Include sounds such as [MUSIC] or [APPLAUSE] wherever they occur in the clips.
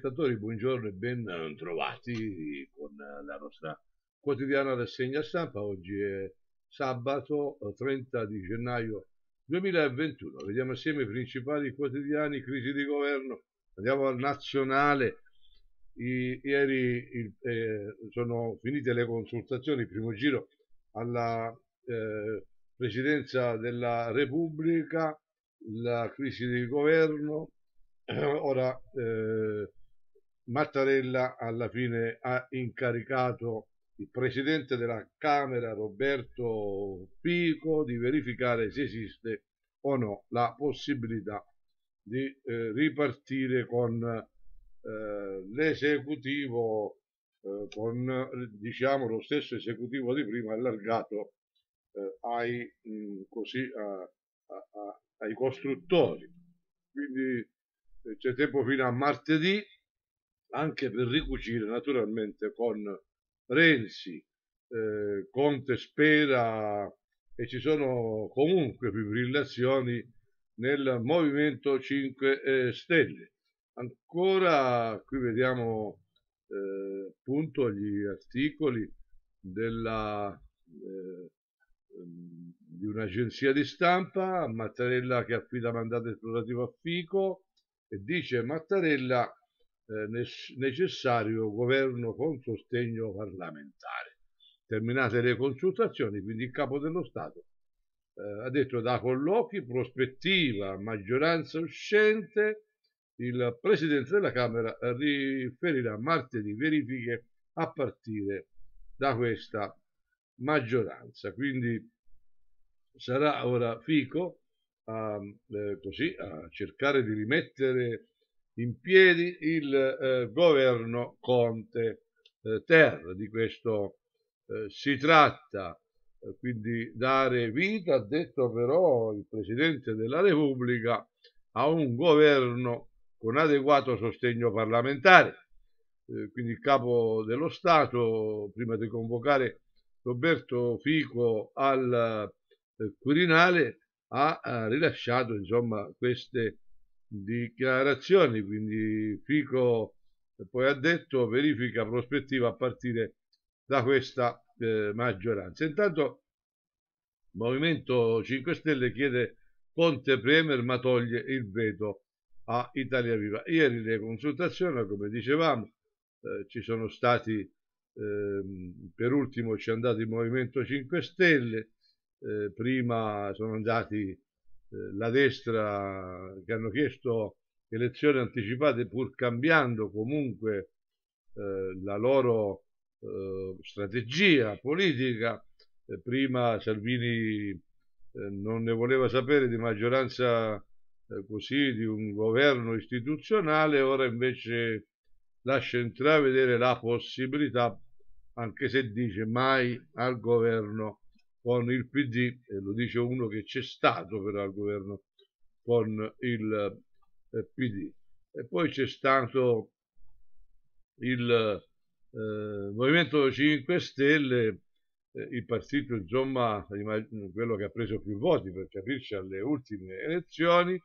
telespettatori, buongiorno e ben trovati con la nostra quotidiana rassegna stampa. Oggi è sabato 30 eh, di gennaio 2021. Vediamo assieme i principali quotidiani, crisi di governo. Andiamo al nazionale. I, ieri il, eh, sono finite le consultazioni, il primo giro alla eh, Presidenza della Repubblica, la crisi di governo, [CLEARS THROAT] ora eh, Mattarella alla fine ha incaricato il presidente della Camera Roberto Pico di verificare se esiste o no la possibilità di eh, ripartire con eh, l'esecutivo eh, con diciamo lo stesso esecutivo di prima allargato eh, ai, mh, mm, così, a, a, a, ai costruttori quindi eh, c'è tempo fino a martedì anche per ricucire naturalmente con Renzi, eh, Conte spera e ci sono comunque fibrillazioni nel Movimento 5 eh, Stelle. Ancora qui vediamo eh, appunto gli articoli della, eh, di un'agenzia di stampa, Mattarella che affida mandato esplorativo a Fico e dice Mattarella eh, necessario governo con sostegno parlamentare. Terminate le consultazioni, quindi il capo dello Stato eh, ha detto da colloqui, prospettiva, maggioranza uscente, il Presidente della Camera riferirà martedì verifiche a partire da questa maggioranza. Quindi sarà ora Fico a, eh, così, a cercare di rimettere in piedi il eh, governo Conte eh, Ter. Di questo eh, si tratta, eh, quindi dare vita, ha detto però il Presidente della Repubblica, a un governo con adeguato sostegno parlamentare. Eh, quindi il Capo dello Stato, prima di convocare Roberto Fico al eh, Quirinale, ha, ha rilasciato insomma queste dichiarazioni, quindi Fico eh, poi ha detto verifica prospettiva a partire da questa eh, maggioranza. Intanto il Movimento 5 Stelle chiede Ponte Premier ma toglie il veto a Italia Viva. Ieri le consultazioni, come dicevamo, eh, ci sono stati, eh, per ultimo ci è andato il Movimento 5 Stelle, eh, prima sono andati eh, la destra che hanno chiesto elezioni anticipate pur cambiando comunque eh, la loro eh, strategia politica. Eh, prima Salvini eh, non ne voleva sapere di maggioranza eh, così, di un governo istituzionale, ora invece lascia entrare vedere la possibilità, anche se dice mai al governo con il PD, e lo dice uno che c'è stato però al governo con il eh, PD. E poi c'è stato il eh, Movimento 5 Stelle, eh, il partito insomma quello che ha preso più voti per capirci alle ultime elezioni,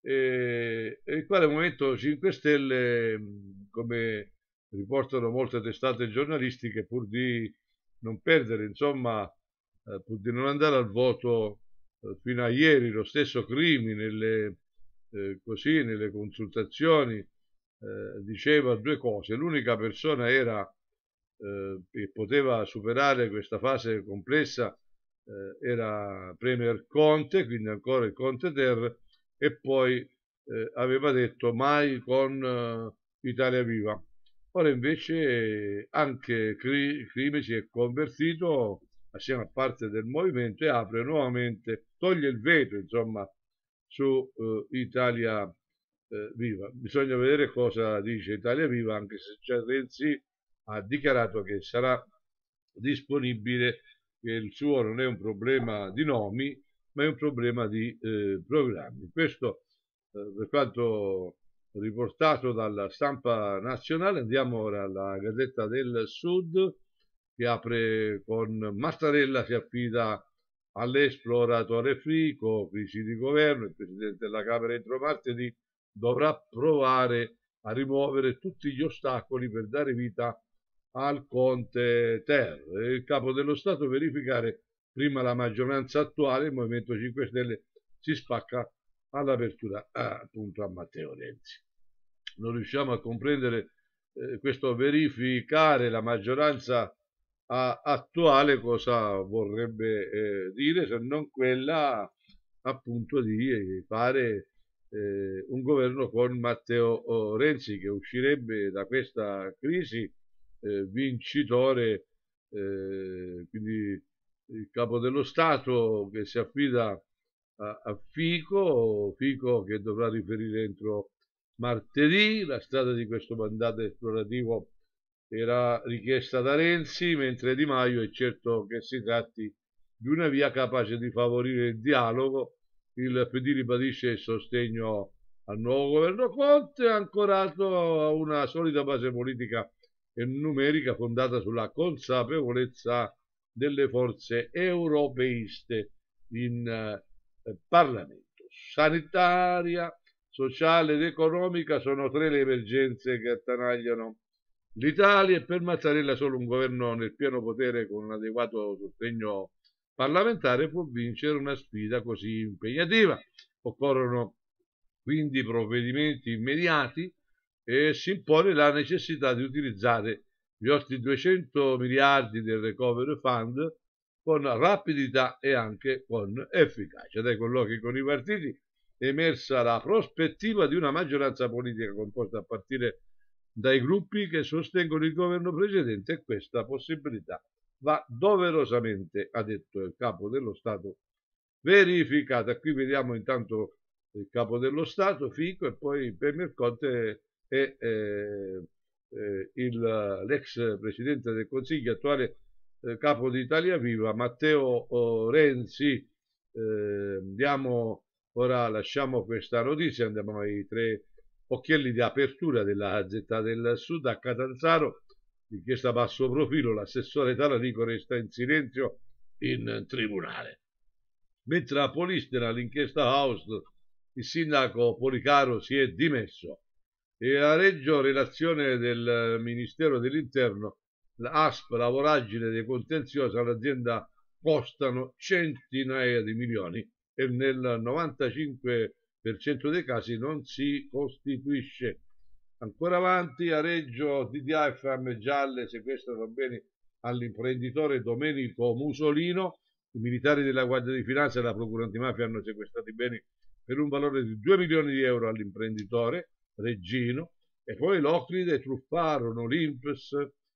e il quale Movimento 5 Stelle, come riportano molte testate giornalistiche, pur di non perdere insomma eh, di non andare al voto eh, fino a ieri, lo stesso Crimi nelle, eh, così, nelle consultazioni eh, diceva due cose. L'unica persona era, eh, che poteva superare questa fase complessa eh, era Premier Conte, quindi ancora il Conte Ter, e poi aveva detto mai con Italia Viva. Ora invece anche Crimi si è convertito assieme a parte del movimento e apre nuovamente, toglie il veto insomma su eh, Italia eh, Viva. Bisogna vedere cosa dice Italia Viva anche se già Renzi ha dichiarato che sarà disponibile, che il suo non è un problema di nomi ma è un problema di eh, programmi. Questo eh, per quanto riportato dalla stampa nazionale, andiamo ora alla Gazzetta del Sud che apre con Mastarella, si affida all'esploratore Frico, vice di governo, il presidente della Camera entro martedì dovrà provare a rimuovere tutti gli ostacoli per dare vita al Conte Ter. Il capo dello Stato verificare prima la maggioranza attuale, il Movimento 5 Stelle si spacca all'apertura eh, appunto a Matteo Renzi. Non riusciamo a comprendere eh, questo verificare la maggioranza attuale cosa vorrebbe eh, dire se non quella appunto di fare eh, un governo con Matteo oh, Renzi che uscirebbe da questa crisi eh, vincitore, eh, quindi il capo dello Stato che si affida a, a Fico, Fico che dovrà riferire entro martedì la strada di questo mandato esplorativo era richiesta da Renzi, mentre Di Maio è certo che si tratti di una via capace di favorire il dialogo. Il PD ribadisce il sostegno al nuovo governo Conte, ancorato a una solida base politica e numerica fondata sulla consapevolezza delle forze europeiste in eh, Parlamento. Sanitaria, sociale ed economica sono tre le emergenze che attanagliano L'Italia e per Mattarella solo un governo nel pieno potere con un adeguato sostegno parlamentare può vincere una sfida così impegnativa. Occorrono quindi provvedimenti immediati e si impone la necessità di utilizzare gli altri 200 miliardi del Recovery Fund con rapidità e anche con efficacia. Dai colloqui con i partiti è emersa la prospettiva di una maggioranza politica composta a partire dai gruppi che sostengono il governo precedente e questa possibilità va doverosamente, ha detto il capo dello Stato, verificata. Qui vediamo intanto il capo dello Stato, Fico, e poi Premier Conte e eh, eh, l'ex presidente del Consiglio, attuale eh, capo di Italia Viva, Matteo oh, Renzi. Eh, andiamo, ora lasciamo questa notizia, andiamo ai tre Occhielli di apertura della Gazzetta del Sud a Catanzaro, inchiesta basso profilo, l'assessore Talanico resta in silenzio in tribunale. Mentre a Polistera, l'inchiesta House, il sindaco Policaro si è dimesso e a Reggio relazione del Ministero dell'Interno, l'ASP, la voragine dei contenziosi all'azienda costano centinaia di milioni e nel 95 nel dei casi non si costituisce. Ancora avanti, a Reggio DDA e Fiamme Gialle sequestrano beni all'imprenditore Domenico Musolino. I militari della Guardia di Finanza e la Procura Antimafia hanno sequestrato i beni per un valore di 2 milioni di euro all'imprenditore Reggino. E poi l'Ocride truffarono l'Imps,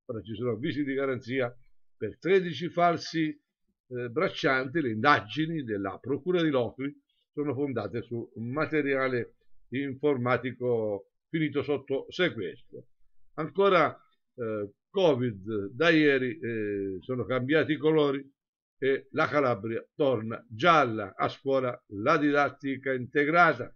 ora ci sono avvisi di garanzia per 13 falsi eh, braccianti. Le indagini della Procura di L'Ocride sono fondate su materiale informatico finito sotto sequestro. Ancora eh, Covid, da ieri eh, sono cambiati i colori e la Calabria torna gialla a scuola la didattica integrata,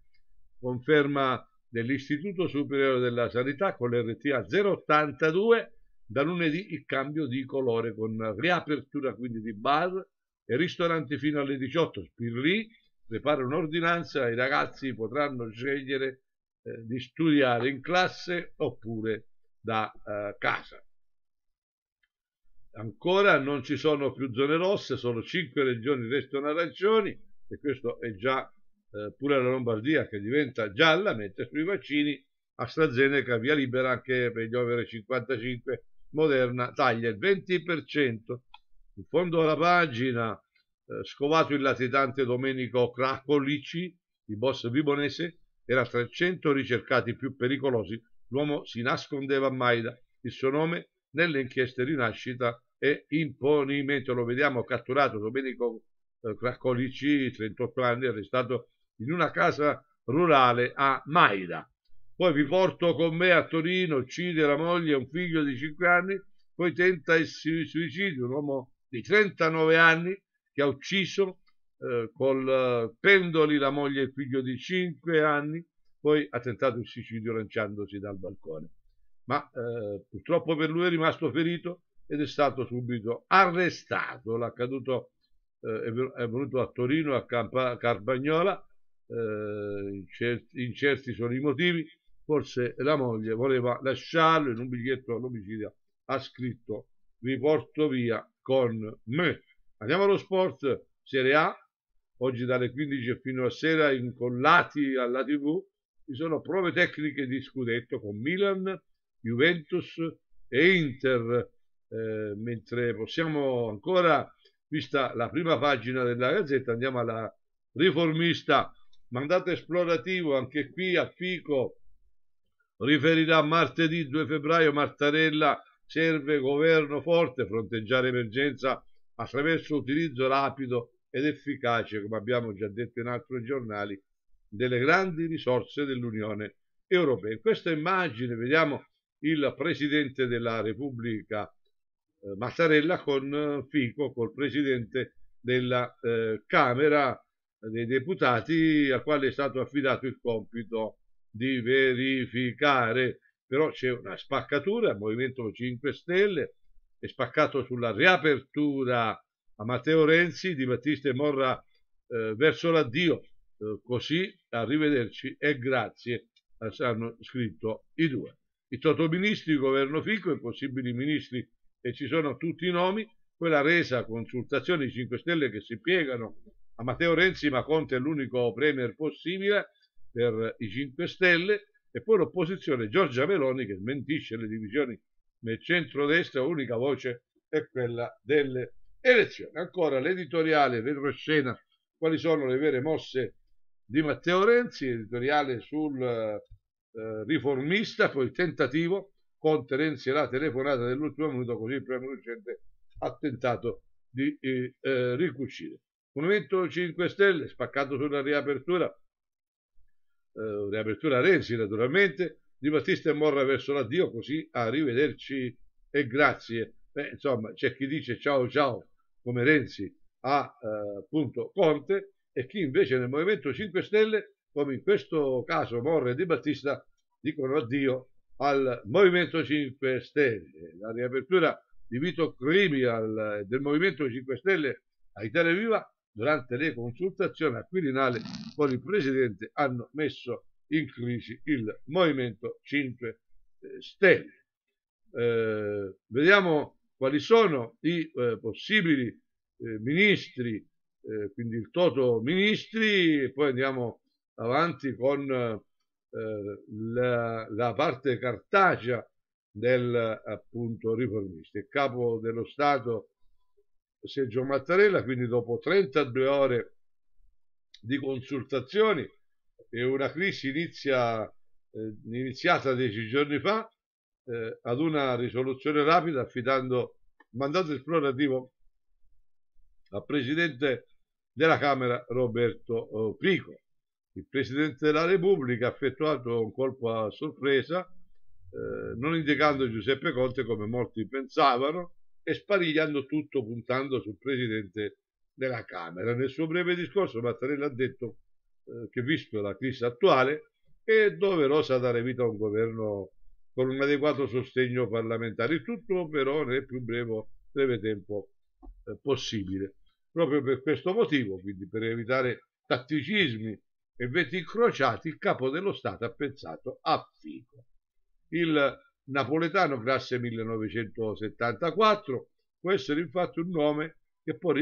conferma dell'Istituto Superiore della Sanità con l'RTA 082 da lunedì il cambio di colore con riapertura quindi di bar e ristoranti fino alle 18, spirlì prepara un'ordinanza, i ragazzi potranno scegliere eh, di studiare in classe oppure da eh, casa. Ancora non ci sono più zone rosse, solo 5 regioni restano arancioni e questo è già eh, pure la Lombardia che diventa gialla, mentre sui vaccini AstraZeneca via libera anche per gli over 55, Moderna taglia il 20%. In fondo alla pagina eh, scovato il latitante Domenico Cracolici, il boss vibonese, era tra i 100 ricercati più pericolosi, l'uomo si nascondeva a Maida, il suo nome nelle inchieste rinascita e imponimento, lo vediamo catturato Domenico Cracolici, eh, 38 anni, arrestato in una casa rurale a Maida. Poi vi porto con me a Torino, uccide la moglie e un figlio di 5 anni, poi tenta il suicidio, un uomo di 39 anni, che ha ucciso eh, col eh, pendoli la moglie e il figlio di 5 anni, poi ha tentato il suicidio lanciandosi dal balcone. Ma eh, purtroppo per lui è rimasto ferito ed è stato subito arrestato. L'accaduto eh, è venuto a Torino, a Campa- Carbagnola, eh, in, cer- sono i motivi, forse la moglie voleva lasciarlo in un biglietto all'omicidio ha scritto vi porto via con me Andiamo allo sport Serie A, oggi dalle 15 fino a sera incollati alla TV, ci sono prove tecniche di scudetto con Milan, Juventus e Inter, eh, mentre possiamo ancora, vista la prima pagina della Gazzetta, andiamo alla riformista, mandato esplorativo anche qui a Fico, riferirà martedì 2 febbraio Martarella serve governo forte, fronteggiare emergenza attraverso l'utilizzo rapido ed efficace, come abbiamo già detto in altri giornali, delle grandi risorse dell'Unione Europea. In questa immagine vediamo il Presidente della Repubblica eh, Mattarella con eh, Fico, col Presidente della eh, Camera dei Deputati, al quale è stato affidato il compito di verificare. Però c'è una spaccatura, il Movimento 5 Stelle e spaccato sulla riapertura a Matteo Renzi, Di Battista e Morra eh, verso l'addio. Eh, così, arrivederci e grazie, eh, hanno scritto i due. I totoministri, governo Fico, i possibili ministri, e ci sono tutti i nomi, quella resa consultazione consultazioni 5 Stelle che si piegano a Matteo Renzi, ma Conte è l'unico premier possibile per i 5 Stelle, e poi l'opposizione Giorgia Meloni che smentisce le divisioni nel centrodestra l'unica voce è quella delle elezioni. Ancora l'editoriale retroscena, quali sono le vere mosse di Matteo Renzi, editoriale sul eh, riformista, poi il tentativo con Renzi e la telefonata dell'ultimo minuto, così il premio lucente ha tentato di eh, eh ricucire. Movimento 5 Stelle, spaccato sulla riapertura, eh, riapertura Renzi naturalmente, di Battista e Morra verso l'addio, così arrivederci e grazie. Beh, insomma, c'è chi dice ciao ciao come Renzi a eh, appunto Conte e chi invece nel Movimento 5 Stelle, come in questo caso Morra e Di Battista, dicono addio al Movimento 5 Stelle. La riapertura di Vito Crimi al, del Movimento 5 Stelle a Italia Viva durante le consultazioni al Quirinale con il Presidente hanno messo in crisi il Movimento 5 eh, Stelle. Eh, vediamo quali sono i eh, possibili eh, ministri, eh, quindi il toto ministri, e poi andiamo avanti con eh, la, la, parte cartacea del appunto riformista. Il capo dello Stato Sergio Mattarella, quindi dopo 32 ore di consultazioni, è una crisi inizia, eh, iniziata dieci giorni fa eh, ad una risoluzione rapida affidando mandato esplorativo al Presidente della Camera Roberto eh, Pico. Il Presidente della Repubblica ha effettuato un colpo a sorpresa eh, non indicando Giuseppe Conte come molti pensavano e sparigliando tutto puntando sul Presidente della Camera. Nel suo breve discorso Mattarella ha detto eh, che visto la crisi attuale, è doverosa dare vita a un governo con un adeguato sostegno parlamentare, tutto però nel più breve, breve tempo eh, possibile. Proprio per questo motivo, quindi per evitare tatticismi e veti incrociati, il capo dello Stato ha pensato a Fico. Il napoletano classe 1974 può essere infatti un nome che può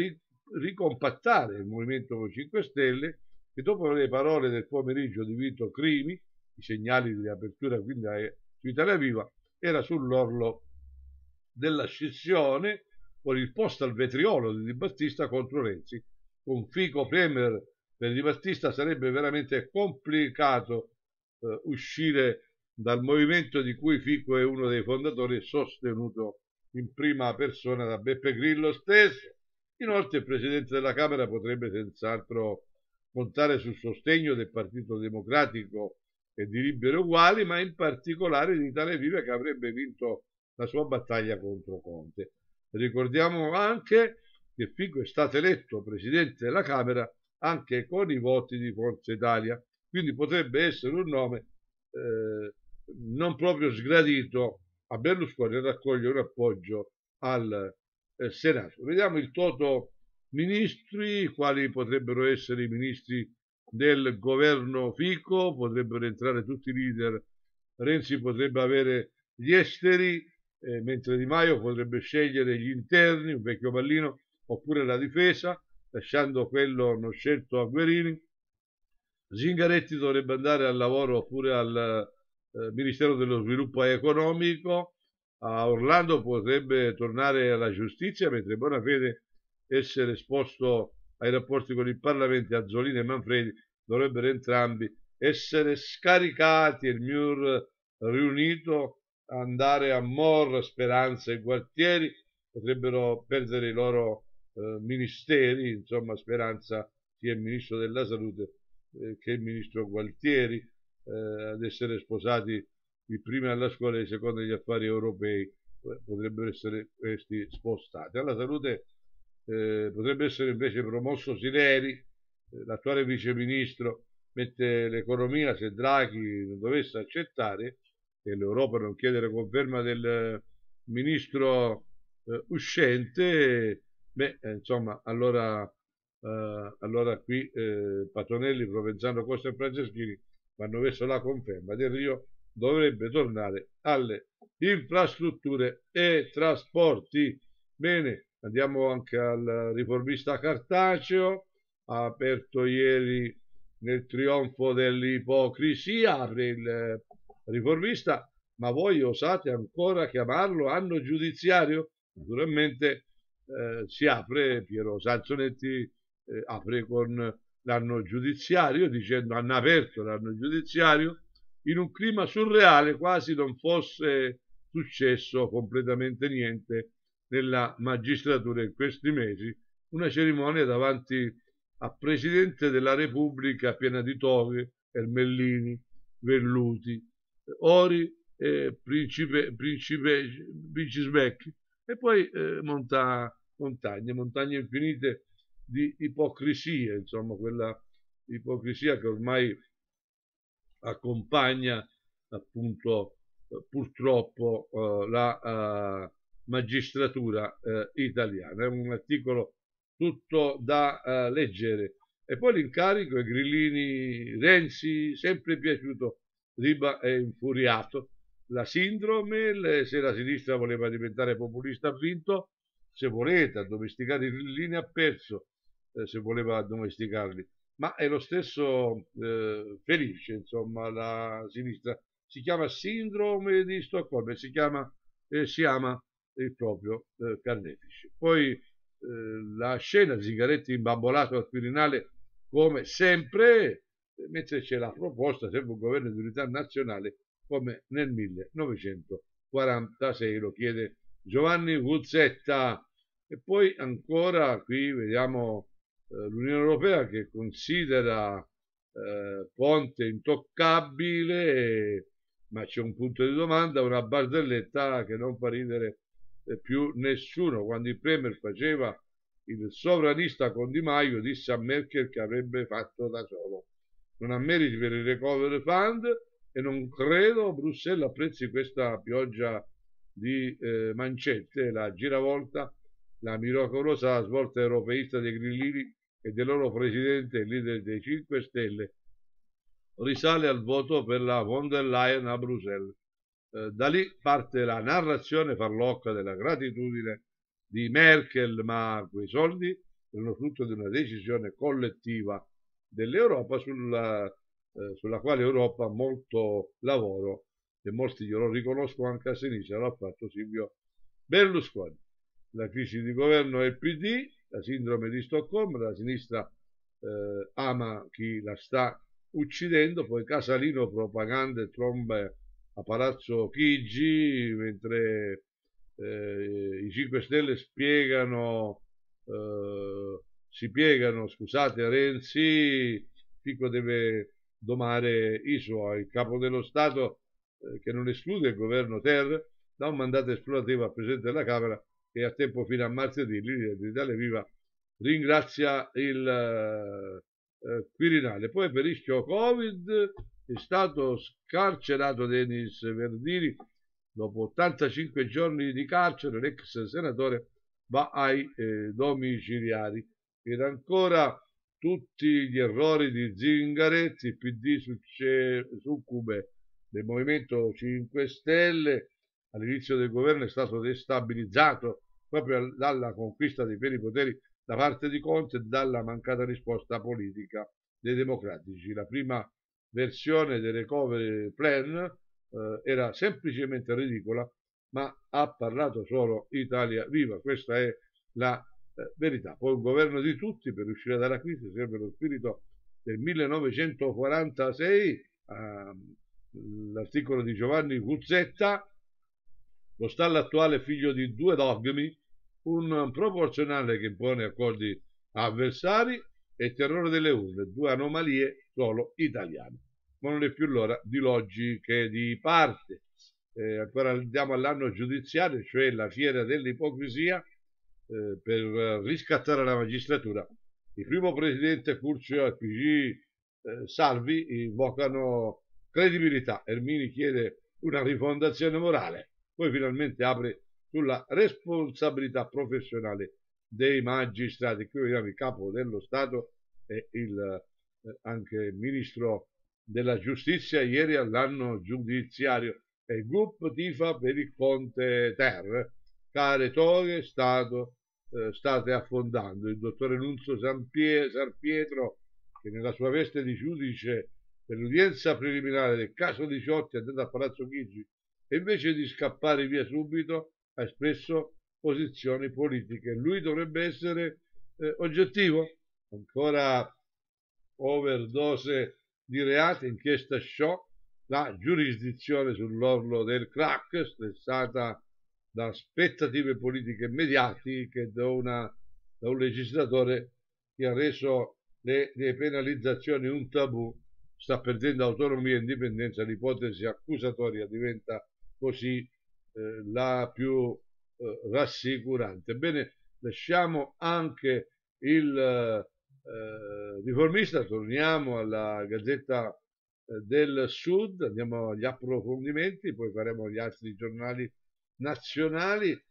ricompattare il Movimento 5 Stelle che dopo le parole del pomeriggio di Vito Crimi, i segnali di apertura quindi eh, su Italia Viva, era sull'orlo della scissione con il posto al vetriolo di Di Battista contro Renzi. Un fico premier per Di Battista sarebbe veramente complicato eh, uscire dal movimento di cui Fico è uno dei fondatori e sostenuto in prima persona da Beppe Grillo stesso. Inoltre il Presidente della Camera potrebbe senz'altro contare sul sostegno del Partito Democratico e di Libero Uguali, ma in particolare di Italia Viva che avrebbe vinto la sua battaglia contro Conte. Ricordiamo anche che Fico è stato eletto Presidente della Camera anche con i voti di Forza Italia, quindi potrebbe essere un nome eh, non proprio sgradito a Berlusconi e raccogliere un appoggio al eh, Senato. Vediamo il toto ministri, quali potrebbero essere i ministri del governo Fico, potrebbero entrare tutti i leader, Renzi potrebbe avere gli esteri, eh, mentre Di Maio potrebbe scegliere gli interni, un vecchio pallino, oppure la difesa, lasciando quello non scelto a Guerini. Zingaretti dovrebbe andare al lavoro oppure al eh, Ministero dello Sviluppo Economico, a Orlando potrebbe tornare alla giustizia, mentre Bonafede essere esposto ai rapporti con il Parlamento, Azzolini e Manfredi dovrebbero entrambi essere scaricati e il MIUR riunito andare a Mor, Speranza e Gualtieri potrebbero perdere i loro eh, ministeri, insomma Speranza sia il ministro della salute eh, che il ministro Gualtieri eh, ad essere sposati i primi alla scuola e i secondi agli affari europei eh, potrebbero essere questi spostati. Alla salute eh, potrebbe essere invece promosso Sileri, eh, l'attuale viceministro, mentre l'economia, se Draghi non dovesse accettare, e l'Europa non chiedere conferma del eh, ministro eh, uscente, beh, eh, insomma, allora, eh, allora qui Patonelli, Provenzano, Costa e Franceschini vanno verso la conferma del Rio dovrebbe tornare alle infrastrutture e trasporti. Bene, Andiamo anche al riformista Cartaceo, ha aperto ieri nel trionfo dell'ipocrisia, apre il riformista, ma voi osate ancora chiamarlo anno giudiziario? Naturalmente eh, si apre, Piero Sanzonetti eh, apre con l'anno giudiziario, dicendo hanno aperto l'anno giudiziario, in un clima surreale, quasi non fosse successo completamente niente nella magistratura in questi mesi una cerimonia davanti a Presidente della Repubblica piena di toghe, ermellini, velluti, ori, e principe, principe, principeschi e poi eh, monta, montagne, montagne infinite di ipocrisia, insomma quella ipocrisia che ormai accompagna appunto purtroppo eh, la eh, magistratura eh, italiana. È un articolo tutto da eh, leggere. E poi l'incarico è Grillini Renzi, sempre piaciuto, Riba è infuriato. La sindrome, se la sinistra voleva diventare populista ha vinto, se volete addomesticare Grillini ha perso, eh, se voleva addomesticarli. Ma è lo stesso eh, Felice, insomma, la sinistra. Si chiama sindrome di Stoccolma, si chiama, eh, si ama il proprio eh, carnefice. Poi eh, la scena Zingaretti imbambolato al Quirinale come sempre, eh, mentre c'è la proposta sempre un governo di unità nazionale come nel 1946, lo chiede Giovanni Guzzetta. E poi ancora qui vediamo eh, l'Unione Europea che considera Ponte eh, intoccabile, ma c'è un punto di domanda, una barzelletta che non fa ridere e più nessuno. Quando il Premier faceva il sovranista con Di Maio, disse a Merkel che avrebbe fatto da solo. Non ha meriti per il recovery fund e non credo Bruxelles apprezzi questa pioggia di eh, mancette, la giravolta, la miracolosa svolta europeista dei grillini e del loro presidente, il leader dei 5 Stelle, risale al voto per la von der Leyen a Bruxelles. Eh, da lì parte la narrazione farlocca della gratitudine di Merkel, ma quei soldi erano frutto di una decisione collettiva dell'Europa sulla, eh, sulla quale Europa ha molto lavoro e molti glielo riconosco anche a sinistra, l'ha fatto Silvio Berlusconi. La crisi di governo è il PD, la sindrome di Stoccolma, la sinistra eh, ama chi la sta uccidendo, poi Casalino propaganda e trombe a Palazzo Chigi, mentre eh, i 5 Stelle spiegano, eh, si piegano, scusate, Renzi, Fico deve domare i suoi. Il capo dello Stato, eh, che non esclude il governo Ter, da un mandato esplorativo al Presidente della Camera che a tempo fino a martedì l'Italia Viva ringrazia il eh, Quirinale. Poi per perisce Covid è stato scarcerato Denis Verdini dopo 85 giorni di carcere, l'ex senatore va ai eh, domiciliari ed ancora tutti gli errori di Zingaretti, PD succube del Movimento 5 Stelle, all'inizio del governo è stato destabilizzato proprio dalla conquista dei veri poteri da parte di Conte e dalla mancata risposta politica dei democratici. La prima versione del recovery plan eh, era semplicemente ridicola, ma ha parlato solo Italia Viva, questa è la eh, verità. Poi un governo di tutti per uscire dalla crisi serve lo spirito del 1946, ehm, l'articolo di Giovanni Guzzetta, lo stallo attuale figlio di due dogmi, un proporzionale che impone accordi avversari e terrore delle urne, due anomalie solo italiane. Ma non è più l'ora di logiche di parte. Eh, ancora andiamo all'anno giudiziario, cioè la fiera dell'ipocrisia, eh, per riscattare la magistratura. Il primo presidente Curcio e PG eh, Salvi invocano credibilità. Ermini chiede una rifondazione morale, poi finalmente apre sulla responsabilità professionale dei magistrati. Qui vediamo il capo dello Stato e il, eh, anche il ministro della giustizia ieri all'anno giudiziario. E il gruppo tifa per il Conte Ter. Care toghe, stato, eh, state affondando. Il dottore Nunzio San, Pietro, che nella sua veste di giudice per l'udienza preliminare del caso 18 è andato a Palazzo Chigi e invece di scappare via subito ha espresso posizioni politiche. Lui dovrebbe essere eh, oggettivo, ancora overdose di reati, inchiesta shock, la giurisdizione sull'orlo del crack, stressata da aspettative politiche e mediatiche da, una, da, un legislatore che ha reso le, le penalizzazioni un tabù, sta perdendo autonomia e indipendenza, l'ipotesi accusatoria diventa così eh, la più eh, rassicurante. Bene, lasciamo anche il eh, riformista, torniamo alla Gazzetta eh, del Sud, andiamo agli approfondimenti, poi faremo gli altri giornali nazionali, eh,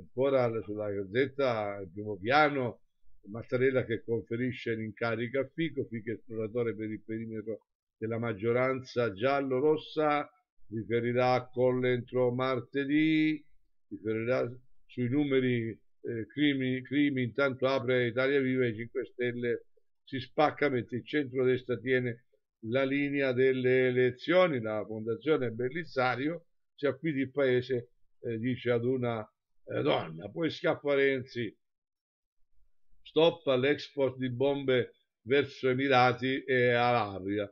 ancora sulla Gazzetta, il primo piano, Mattarella che conferisce l'incarico a Fico, Fico esploratore per il perimetro della maggioranza giallo-rossa, riferirà a Colle entro martedì, si fermerà sui numeri eh, crimi, intanto apre Italia Viva e 5 Stelle si spacca mentre il centro-destra tiene la linea delle elezioni, la fondazione Bellissario si acquidi il paese, eh, dice ad una eh, donna. Poi scappa Renzi, stop all'export di bombe verso Emirati e Arabia.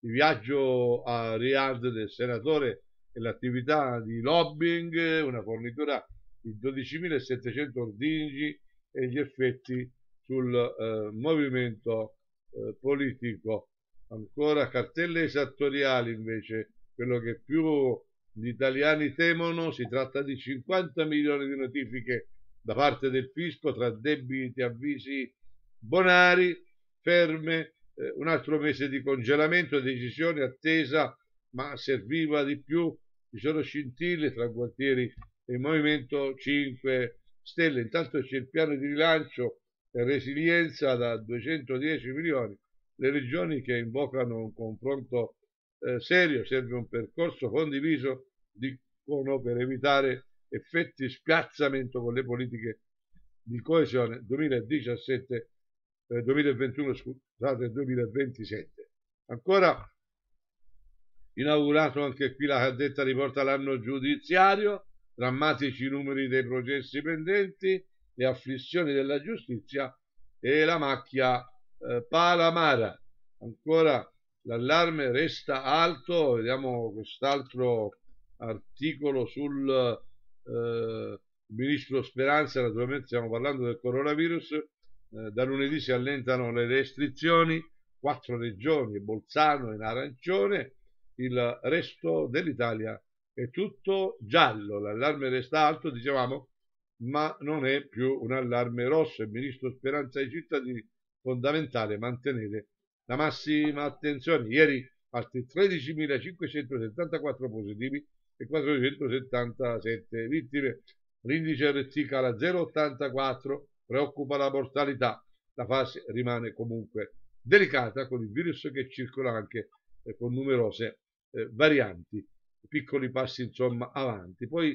Il viaggio a Riyadh del senatore l'attività di lobbying, una fornitura di 12.700 ordini e gli effetti sul eh, movimento eh, politico. Ancora cartelle esattoriali invece, quello che più gli italiani temono, si tratta di 50 milioni di notifiche da parte del fisco tra debiti, avvisi bonari, ferme, eh, un altro mese di congelamento, decisione attesa, ma serviva di più ci sono scintille tra Gualtieri e il Movimento 5 Stelle. Intanto c'è il piano di rilancio e resilienza da 210 milioni. Le regioni che invocano un confronto eh, serio, serve un percorso condiviso, dicono, per evitare effetti spiazzamento con le politiche di coesione 2017 eh, 2021 scusate 2027 ancora inaugurato anche qui la cadetta riporta l'anno giudiziario, drammatici numeri dei processi pendenti, le afflizioni della giustizia e la macchia eh, Palamara. Ancora l'allarme resta alto, vediamo quest'altro articolo sul eh, ministro Speranza, naturalmente stiamo parlando del coronavirus, eh, da lunedì si allentano le restrizioni, quattro regioni, Bolzano in arancione, il resto dell'Italia è tutto giallo, l'allarme resta alto, dicevamo, ma non è più un allarme rosso. Il ministro Speranza ai cittadini fondamentale mantenere la massima attenzione. Ieri altri 13.574 positivi e 477 vittime. L'indice RT cala 0,84, preoccupa la mortalità. La fase rimane comunque delicata con il virus che circola anche eh, con numerose eh, varianti, piccoli passi insomma avanti. Poi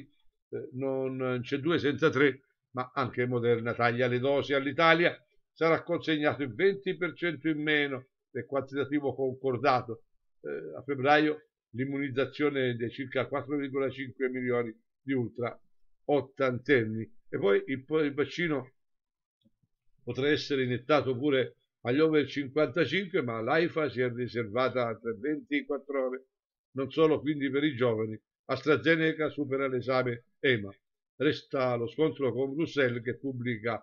eh, non eh, c'è due senza tre, ma anche Moderna taglia le dosi all'Italia, sarà consegnato il 20% in meno del quantitativo concordato. Eh, a febbraio l'immunizzazione dei circa 4,5 milioni di ultra ottantenni e poi il, il vaccino potrà essere iniettato pure agli over 55, ma l'AIFA si è riservata altre 24 ore non solo quindi per i giovani. AstraZeneca supera l'esame EMA. Resta lo scontro con Bruxelles che pubblica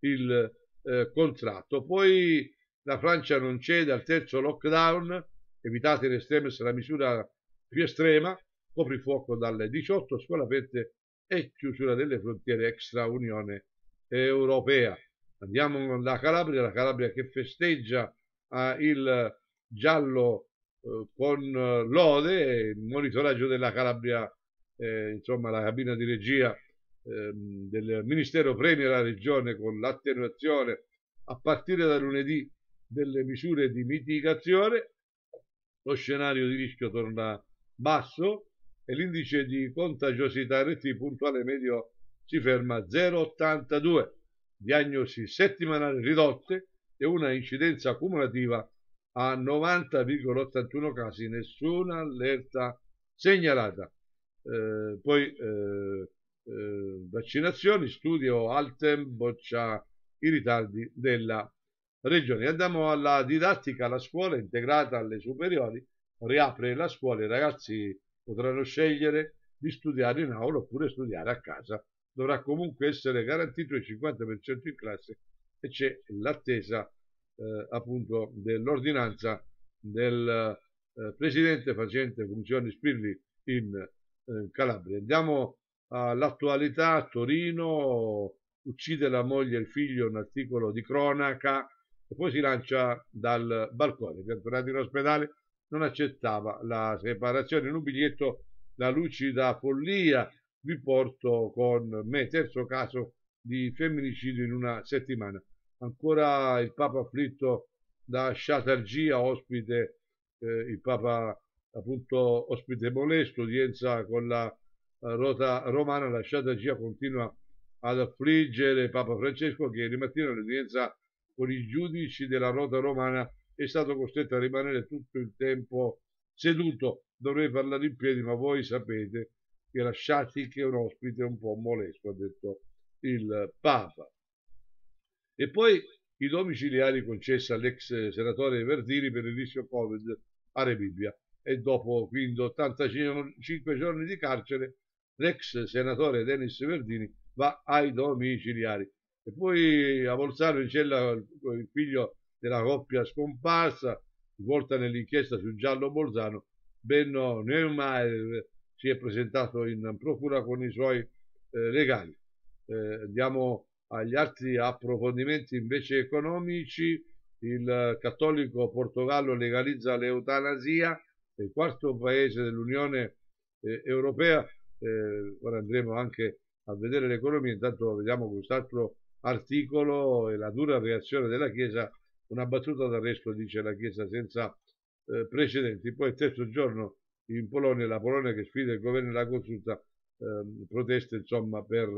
il eh, contratto. Poi la Francia non cede al terzo lockdown, evitate in estremis la misura più estrema, coprifuoco dalle 18, scuole aperte e chiusura delle frontiere extra Unione Europea. Andiamo alla Calabria, la Calabria che festeggia eh, il giallo eh, con eh, lode il monitoraggio della Calabria, eh, insomma la cabina di regia ehm, del Ministero premia la Regione con l'attenuazione a partire da lunedì delle misure di mitigazione, lo scenario di rischio torna basso e l'indice di contagiosità RT puntuale medio si ferma a 0,82, diagnosi settimanali ridotte e una incidenza cumulativa a 90,81 casi, nessuna allerta segnalata. Eh, poi eh, eh, vaccinazioni, studio Altem boccia i ritardi della regione. Andiamo alla didattica, la scuola integrata alle superiori, riapre la scuola, i ragazzi potranno scegliere di studiare in aula oppure studiare a casa. Dovrà comunque essere garantito il 50% in classe e c'è l'attesa eh, appunto dell'ordinanza del eh, presidente facente funzioni Spirli in eh, Calabria. Andiamo all'attualità, Torino uccide la moglie e il figlio, un articolo di cronaca e poi si lancia dal balcone, tornato in ospedale non accettava la separazione in un biglietto la lucida follia vi porto con me terzo caso di femminicidio in una settimana ancora il Papa afflitto da sciatalgia, ospite, eh, il Papa appunto ospite molesto, udienza con la eh, rota romana, la sciatalgia continua ad affliggere Papa Francesco che ieri mattina all'udienza con i giudici della rota romana è stato costretto a rimanere tutto il tempo seduto, dovrei parlare in piedi, ma voi sapete che la lasciati è un ospite un po' molesto, ha detto il Papa. E poi i domiciliari concessi all'ex eh, senatore Verdini per il rischio Covid a Rebibbia. E dopo quindi 85 giorni di carcere, l'ex senatore Denis Verdini va ai domiciliari. E poi a Bolzano in cella il figlio della coppia scomparsa, svolta nell'inchiesta sul Giallo Bolzano, Benno Neumayer si è presentato in procura con i suoi eh, legali. Eh, andiamo agli altri approfondimenti invece economici, il cattolico Portogallo legalizza l'eutanasia, il quarto paese dell'Unione eh, Europea, eh, ora andremo anche a vedere l'economia, intanto vediamo quest'altro articolo e la dura reazione della Chiesa, una battuta d'arresto dice la Chiesa senza eh, precedenti, poi il terzo giorno in Polonia, la Polonia che sfida il governo e la consulta, ehm, proteste insomma per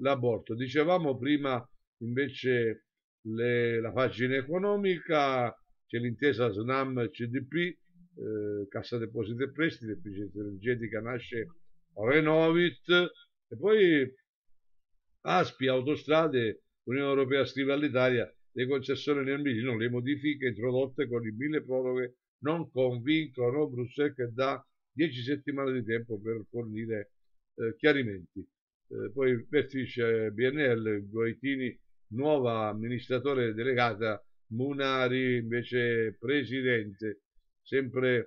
l'aborto. Dicevamo prima invece le, la pagina economica, c'è l'intesa SNAM-CDP, eh, Cassa Depositi e Prestiti, efficienza energetica nasce Renovit, e poi Aspi, Autostrade, Unione Europea scrive all'Italia le concessioni nel mirino, le modifiche introdotte con il mille proroghe non convincono Bruxelles che dà 10 settimane di tempo per fornire eh, chiarimenti. Eh, poi Vertice BNL, Guaitini, nuova amministratore delegata, Munari invece presidente, sempre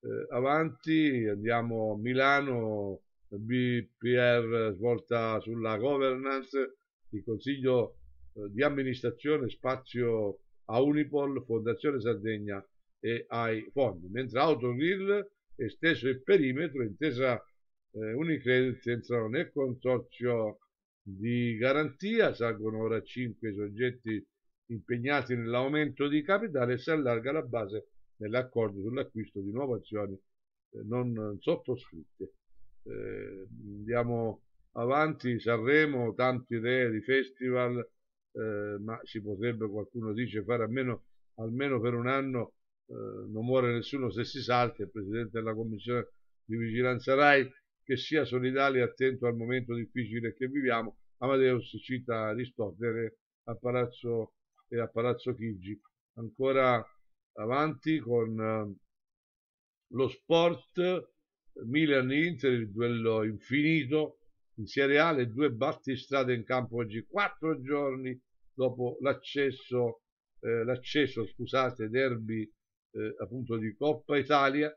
eh, avanti, andiamo a Milano, BPR svolta sulla governance, il consiglio eh, di amministrazione spazio a Unipol, Fondazione Sardegna e ai fondi, mentre Autogrill esteso il perimetro, intesa eh, Unicredit entrano nel consorzio di garantia, salgono ora 5 soggetti impegnati nell'aumento di capitale e si allarga la base dell'accordo sull'acquisto di nuove azioni eh, non sottoscritte. Eh, andiamo avanti, Sanremo, tante idee di festival, eh, ma si potrebbe, qualcuno dice, fare a almeno per un anno, eh, non muore nessuno se si salta, il Presidente della Commissione di Vigilanza RAI che sia solidale e attento al momento difficile che viviamo. Amadeus cita Aristotele a Palazzo, e a Palazzo Chigi. Ancora avanti con eh, lo sport Milan-Inter, il duello infinito in Serie A, le due battistrade in campo oggi, quattro giorni dopo l'accesso, eh, l'accesso scusate, derby eh, appunto di Coppa Italia,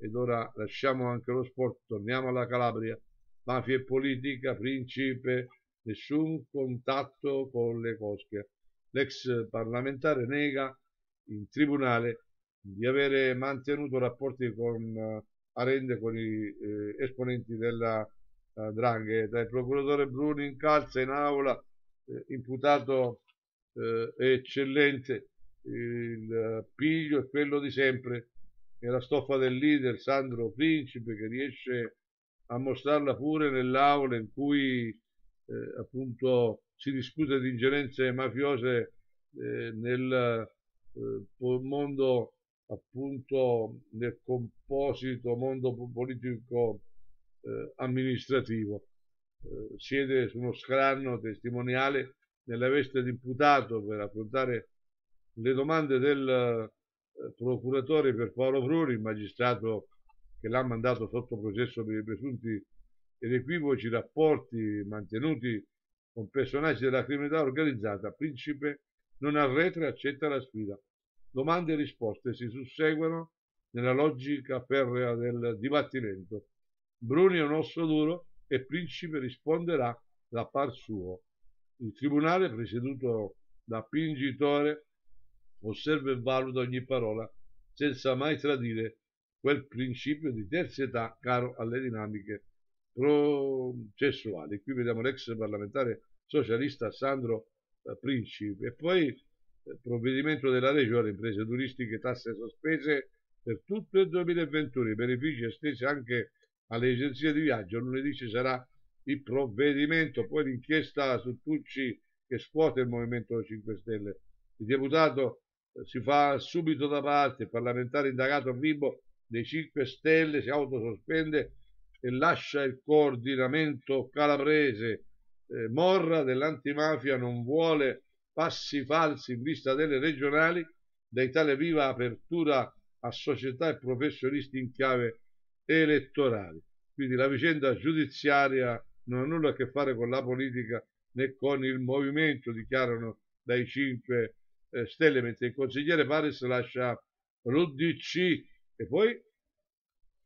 ed ora lasciamo anche lo sport, torniamo alla Calabria. Mafia e politica, principe, nessun contatto con le cosche. L'ex parlamentare nega in tribunale di avere mantenuto rapporti con eh, arende con gli eh, esponenti della eh, Drangheta. Il procuratore Bruni incalza in aula, eh, imputato eh, eccellente, il eh, piglio è quello di sempre, nella stoffa del leader Sandro Principe che riesce a mostrarla pure nell'aula in cui eh, appunto si discute di ingerenze mafiose eh, nel eh, mondo appunto nel composito mondo politico eh, amministrativo eh, siede su uno scranno testimoniale nella veste di imputato per affrontare le domande del eh, eh, procuratore per Paolo Bruni, il magistrato che l'ha mandato sotto processo per i presunti ed equivoci rapporti mantenuti con personaggi della criminalità organizzata, Principe non arretra e accetta la sfida. Domande e risposte si susseguono nella logica ferrea del dibattimento. Bruni è un osso duro e Principe risponderà da par suo. Il tribunale, presieduto da Pingitore, osserva e valuta ogni parola senza mai tradire quel principio di terzietà caro alle dinamiche processuali. Qui vediamo l'ex parlamentare socialista Sandro eh, Principe. e poi eh, provvedimento della Regione, imprese turistiche, tasse sospese per tutto il 2021, i benefici estesi anche alle agenzie di viaggio. Lunedì ci sarà il provvedimento, poi l'inchiesta su Tucci che scuote il Movimento 5 Stelle. Il deputato si fa subito da parte, il parlamentare indagato a Vibo dei 5 Stelle si autosospende e lascia il coordinamento calabrese. Eh, Morra dell'antimafia non vuole passi falsi in vista delle regionali, da Italia Viva apertura a società e professionisti in chiave elettorale. Quindi la vicenda giudiziaria non ha nulla a che fare con la politica né con il movimento, dichiarano dai 5 Stelle eh, Stelle, mentre il consigliere Paris lascia l'UDC. E poi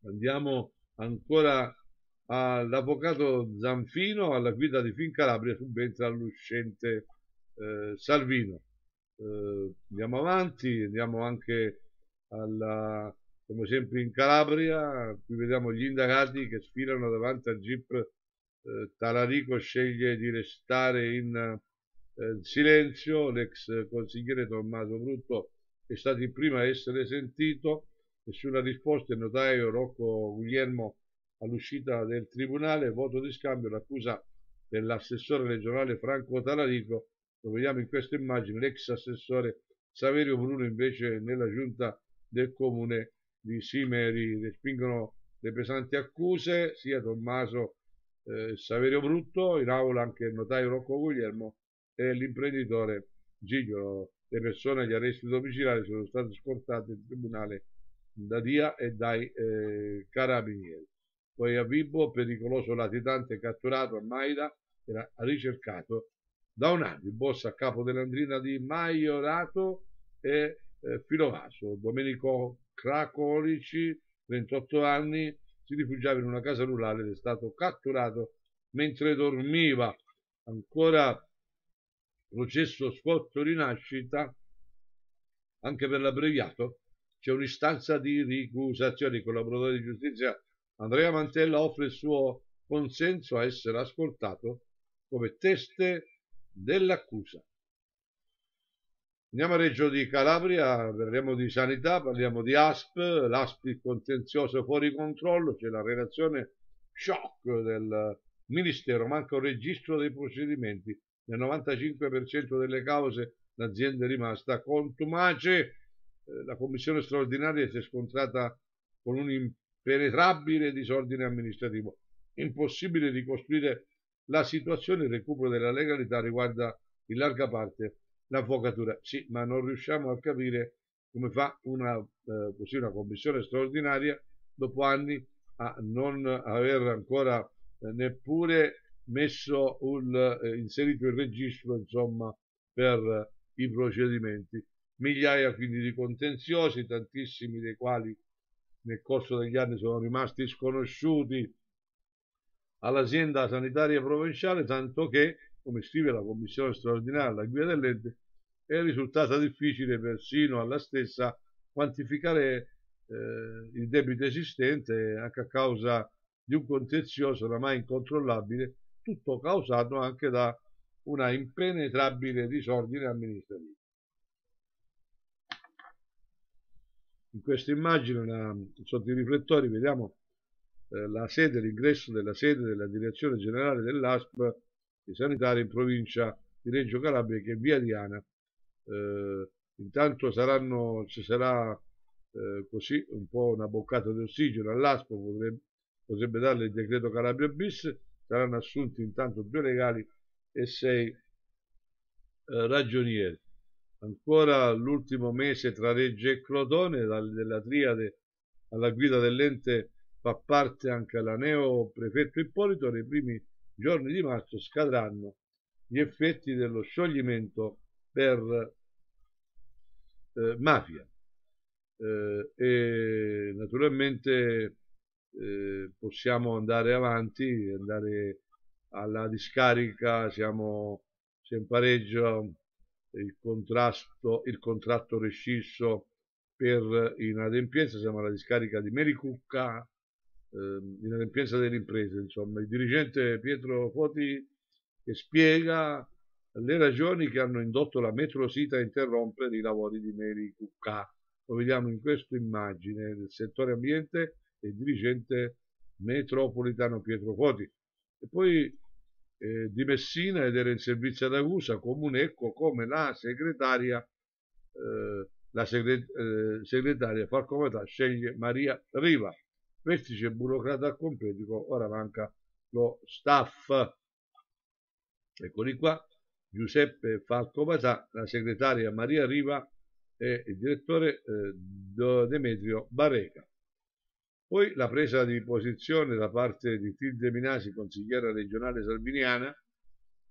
andiamo ancora all'avvocato Zanfino, alla guida di Fincalabria, subentra all'uscente eh, Salvino. Eh, andiamo avanti, andiamo anche alla, come sempre in Calabria, qui vediamo gli indagati che sfilano davanti al GIP. Eh, Talarico sceglie di restare in eh, silenzio, l'ex consigliere Tommaso Brutto è stato il primo a essere sentito e sulla risposta il notaio Rocco Guglielmo all'uscita del tribunale, voto di scambio l'accusa dell'assessore regionale Franco Talarico, lo vediamo in questa immagine, l'ex assessore Saverio Bruno invece nella giunta del comune di Simeri respingono le pesanti accuse sia Tommaso eh, Saverio Brutto, in aula anche il notaio Rocco Guglielmo e l'imprenditore Giglio. Le persone agli arresti domiciliari sono state scortate in tribunale da Dia e dai eh, carabinieri. Poi a Vibo, pericoloso latitante catturato a Maida, era ricercato da un anno il boss a capo dell'andrina di Maiorato e eh, Filovaso. Domenico Cracolici, 28 anni, si rifugiava in una casa rurale ed è stato catturato mentre dormiva. Ancora processo Scotto Rinascita, anche per l'abbreviato, c'è un'istanza di ricusazione. Il collaboratore di giustizia Andrea Mantella offre il suo consenso a essere ascoltato come teste dell'accusa. Andiamo a Reggio di Calabria, parliamo di sanità, parliamo di ASP, l'ASP il contenzioso fuori controllo, c'è la relazione shock del Ministero, manca un registro dei procedimenti nel 95% delle cause l'azienda è rimasta contumace. Eh, la commissione straordinaria si è scontrata con un impenetrabile disordine amministrativo. Impossibile ricostruire la situazione, il recupero della legalità riguarda in larga parte l'avvocatura. Sì, ma non riusciamo a capire come fa una, eh, così una commissione straordinaria dopo anni a non aver ancora eh, neppure messo un, eh, inserito il registro insomma, per eh, i procedimenti. Migliaia quindi di contenziosi, tantissimi dei quali nel corso degli anni sono rimasti sconosciuti all'azienda sanitaria provinciale, tanto che, come scrive la commissione straordinaria la guida dell'ente, è risultata difficile persino alla stessa quantificare eh, il debito esistente anche a causa di un contenzioso oramai incontrollabile tutto causato anche da una impenetrabile disordine amministrativo. In questa immagine, una, sotto i riflettori, vediamo eh, la sede, l'ingresso della sede della Direzione Generale dell'ASP di Sanitaria in provincia di Reggio Calabria, che è via Diana. Eh, intanto saranno, ci sarà eh, così un po' una boccata di ossigeno all'ASP, potrebbe, potrebbe darle il decreto Calabria bis, saranno assunti intanto due legali e sei eh, ragionieri. Ancora l'ultimo mese tra Reggio e Crotone, la, della triade alla guida dell'ente fa parte anche la neo prefetto Ippolito, nei primi giorni di marzo scadranno gli effetti dello scioglimento per eh, mafia. Eh, e naturalmente eh, possiamo andare avanti, andare alla discarica, siamo se in pareggio il, contrasto, il contratto rescisso per inadempienza, siamo alla discarica di Mericucca, eh, inadempienza delle imprese, insomma, il dirigente Pietro Foti che spiega le ragioni che hanno indotto la metrosita a interrompere i lavori di Mericucca. Lo vediamo in questa immagine del settore ambiente e dirigente metropolitano Pietro Coti. E poi eh, di Messina ed era in servizio ad Agusa Comunecco come la segretaria, eh, la segre- eh, segretaria Falcomatà sceglie Maria Riva, vertice burocrata al completico, ora manca lo staff. Eccoli qua, Giuseppe Falcomatà, la segretaria Maria Riva e il direttore eh, Demetrio Bareca. Poi la presa di posizione da parte di Tilde Minasi, consigliera regionale salviniana,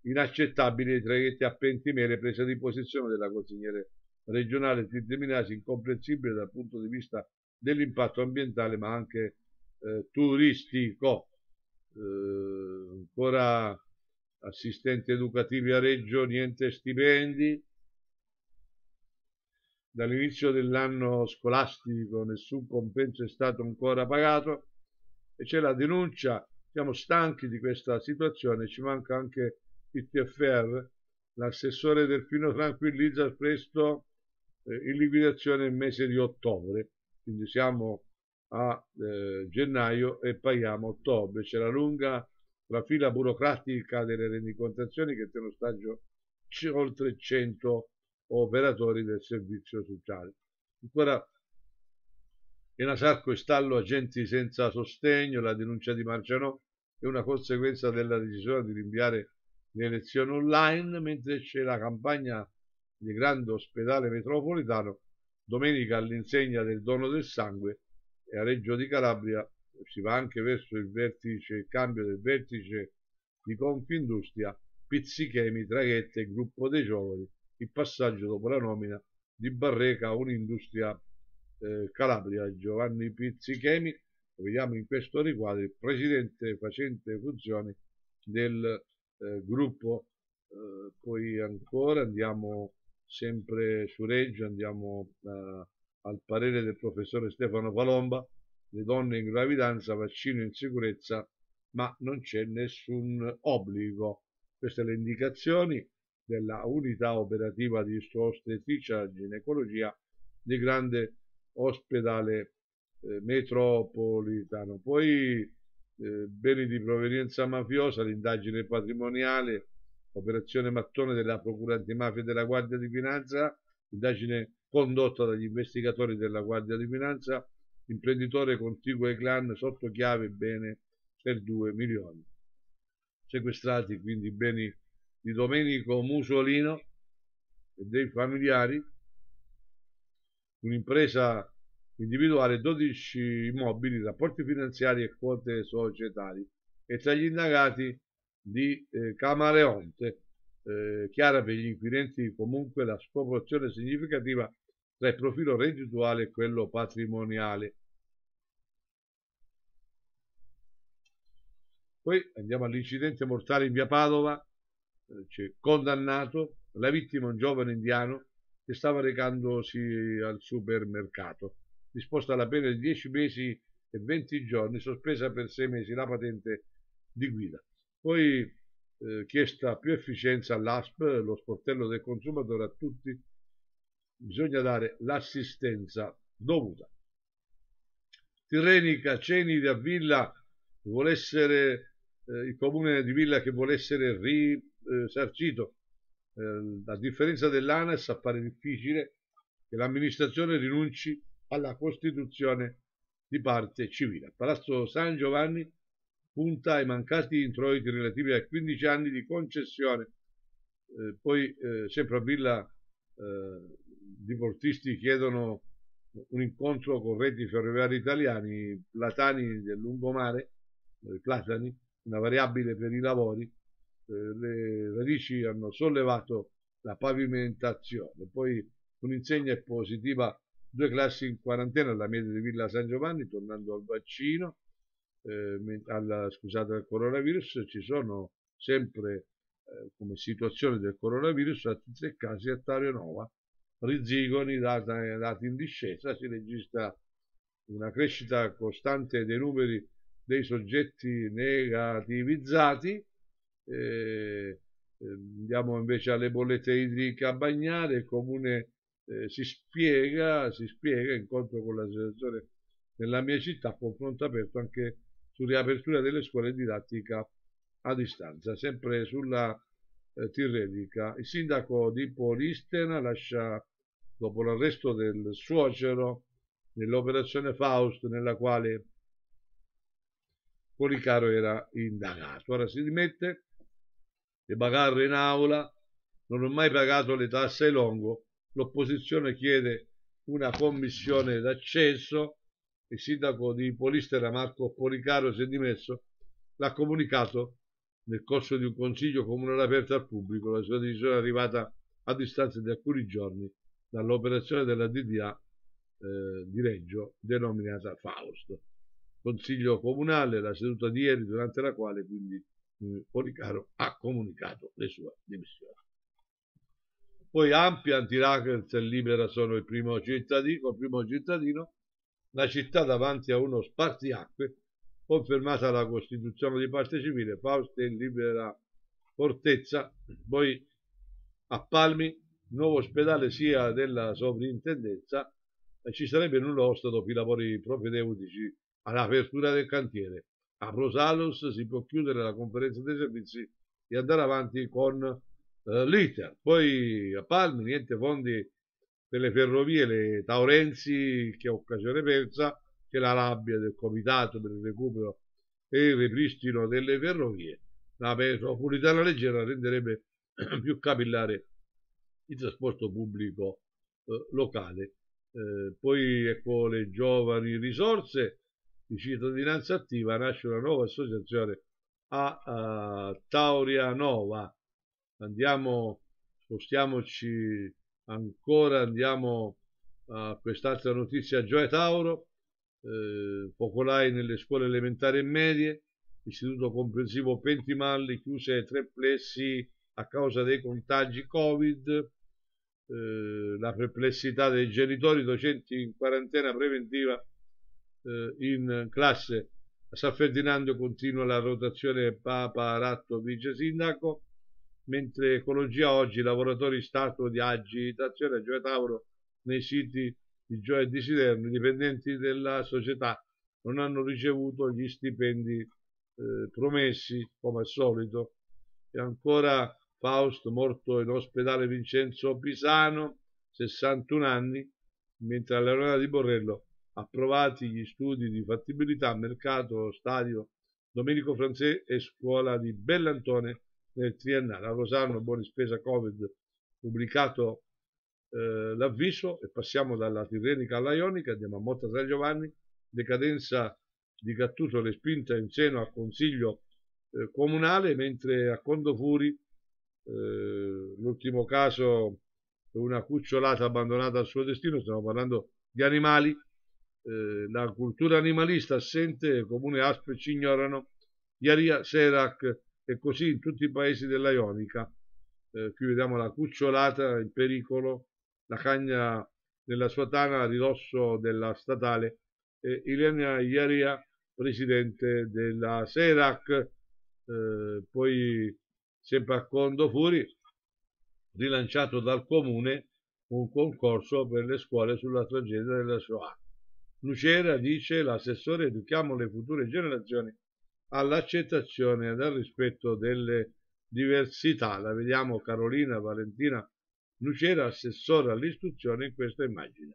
inaccettabile i traghetti a Pentimere, presa di posizione della consigliere regionale Tilde Minasi, incomprensibile dal punto di vista dell'impatto ambientale ma anche eh, turistico. Eh, ancora assistenti educativi a Reggio, niente stipendi, dall'inizio dell'anno scolastico nessun compenso è stato ancora pagato e c'è la denuncia, siamo stanchi di questa situazione, ci manca anche il TFR, l'assessore Delfino tranquillizza presto eh, in liquidazione il mese di ottobre, quindi siamo a eh, gennaio e paghiamo ottobre, c'è la lunga la fila burocratica delle rendicontazioni che è un ostaggio oltre 100 o operatori del servizio sociale. Ancora Enasarco e Stallo agenti senza sostegno, la denuncia di Marciano è una conseguenza della decisione di rinviare le elezioni online, mentre c'è la campagna di grande ospedale metropolitano, domenica all'insegna del dono del sangue e a Reggio di Calabria si va anche verso il vertice, il cambio del vertice di Confindustria, Pizzichemi, Traghette e Gruppo dei Giovani il passaggio dopo la nomina di Barreca a un'industria eh, Calabria, Giovanni Pizzichemi, lo vediamo in questo riquadro, il presidente facente funzioni del eh, gruppo. Eh, poi ancora andiamo sempre su Reggio, andiamo eh, al parere del professore Stefano Palomba, le donne in gravidanza, vaccino in sicurezza, ma non c'è nessun obbligo. Queste le indicazioni della unità operativa di ostetricia ginecologia di grande ospedale eh, metropolitano. Poi eh, beni di provenienza mafiosa, l'indagine patrimoniale, operazione mattone della Procura antimafia della Guardia di Finanza, indagine condotta dagli investigatori della Guardia di Finanza, imprenditore contiguo ai clan sotto chiave bene per 2 milioni. Sequestrati quindi beni di Domenico Musolino e dei familiari, un'impresa individuale, 12 immobili, rapporti finanziari e quote societarie e tra gli indagati di eh, Camaleonte, eh, chiara per gli inquirenti comunque la sproporzione significativa tra il profilo reddituale e quello patrimoniale. Poi andiamo all'incidente mortale in via Padova, cioè, condannato la vittima un giovane indiano che stava recandosi al supermercato, disposta alla pena di 10 mesi e 20 giorni, sospesa per 6 mesi la patente di guida. Poi eh, chiesta più efficienza all'ASP, lo sportello del consumatore a tutti, bisogna dare l'assistenza dovuta. Tirrenica, Ceni da Villa, vuole essere, eh, il comune di Villa che vuole essere ri, eh, esercito. Eh, a differenza dell'ANES appare difficile che l'amministrazione rinunci alla costituzione di parte civile. Palazzo San Giovanni punta ai mancati introiti relativi ai 15 anni di concessione, eh, poi eh, sempre a Villa eh, di Portisti chiedono un incontro con reti ferroviarie italiani, platani del lungomare, eh, platani, una variabile per i lavori, eh, le radici hanno sollevato la pavimentazione. Poi un'insegna è positiva, due classi in quarantena alla media di Villa San Giovanni, tornando al vaccino, eh, alla, scusate, al coronavirus, ci sono sempre eh, come situazione del coronavirus altri tre casi a Tario Nova, Rizzigoni data, eh, dati in discesa, si registra una crescita costante dei numeri dei soggetti negativizzati, eh, andiamo invece alle bollette idriche a bagnare, il comune eh, si spiega, si spiega, incontro con l'associazione nella mia città, confronto aperto anche su riapertura delle scuole didattiche a distanza, sempre sulla eh, Tirrenica. Il sindaco di Polistena lascia, dopo l'arresto del suocero, nell'operazione Faust, nella quale Policaro era indagato. Ora si dimette e Bagarre in aula, non ho mai pagato le tasse ai Longo, l'opposizione chiede una commissione d'accesso, il sindaco di Polistera Marco Policaro si è dimesso, l'ha comunicato nel corso di un consiglio comunale aperto al pubblico, la sua decisione è arrivata a distanza di alcuni giorni dall'operazione della DDA eh, di Reggio denominata Faust. Consiglio comunale, la seduta di ieri durante la quale quindi eh, Policaro ha comunicato le sue dimissioni. Poi Ampian, Tiracles e Libera sono il primo cittadino, il primo cittadino, la città davanti a uno spartiacque, confermata la Costituzione di parte civile, Fausta e Libera Fortezza, poi a Palmi, nuovo ospedale sia della sovrintendenza, ci sarebbe nulla osta dopo i lavori propedeutici all'apertura del cantiere a Rosalos si può chiudere la conferenza dei servizi e andare avanti con eh, l'iter. Poi a Palmi niente fondi per le ferrovie, le Taurenzi che è occasione persa, che la rabbia del comitato per il recupero e il ripristino delle ferrovie. La metropolitana leggera renderebbe [CLEARS THROAT] più capillare il trasporto pubblico eh, locale. Eh, poi ecco le giovani risorse di cittadinanza attiva nasce una nuova associazione a uh, Tauria Nova. Andiamo, spostiamoci ancora, andiamo a quest'altra notizia, Gioia Tauro, eh, focolai nelle scuole elementari e medie, istituto comprensivo Pentimalli chiuse tre plessi a causa dei contagi Covid, eh, la perplessità dei genitori docenti in quarantena preventiva eh, in classe. A San Ferdinando continua la rotazione Papa Ratto vice sindaco, mentre Ecologia oggi, lavoratori in stato di agitazione a Gioia Tauro nei siti di Gioia e di Siderno, i dipendenti della società non hanno ricevuto gli stipendi eh, promessi, come al solito. E ancora Faust, morto in ospedale Vincenzo Pisano, 61 anni, mentre a di Borrello approvati gli studi di fattibilità, mercato, stadio Domenico Franzè e scuola di Bellantone nel eh, triennale. A Rosarno, buoni spesa Covid, pubblicato eh, l'avviso e passiamo dalla Tirrenica alla Ionica, andiamo a Motta San Giovanni, decadenza di Gattuso respinta in seno al Consiglio eh, Comunale, mentre a Condofuri eh, l'ultimo caso una cucciolata abbandonata al suo destino, stiamo parlando di animali eh, la cultura animalista assente, comune ASP ci ignorano, Iaria, Serac e così in tutti i paesi della Ionica. Eh, qui vediamo la cucciolata, in pericolo, la cagna nella sua tana a ridosso della statale. Eh, Ilenia Iaria, presidente della Serac, eh, poi sempre a Condo Furi rilanciato dal comune un concorso per le scuole sulla tragedia della Shoah. Lucera dice l'assessore educhiamo le future generazioni all'accettazione e al rispetto delle diversità. La vediamo Carolina Valentina Lucera, assessore all'istruzione in questa immagine.